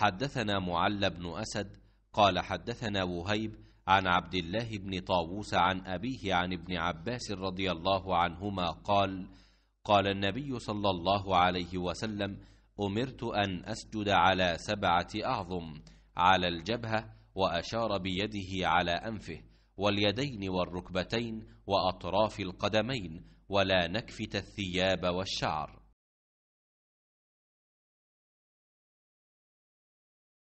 حدثنا معل بن أسد قال حدثنا وهيب عن عبد الله بن طاووس عن أبيه عن ابن عباس رضي الله عنهما قال قال النبي صلى الله عليه وسلم أمرت أن أسجد على سبعة أعظم على الجبهة وأشار بيده على أنفه واليدين والركبتين وأطراف القدمين ولا نكفت الثياب والشعر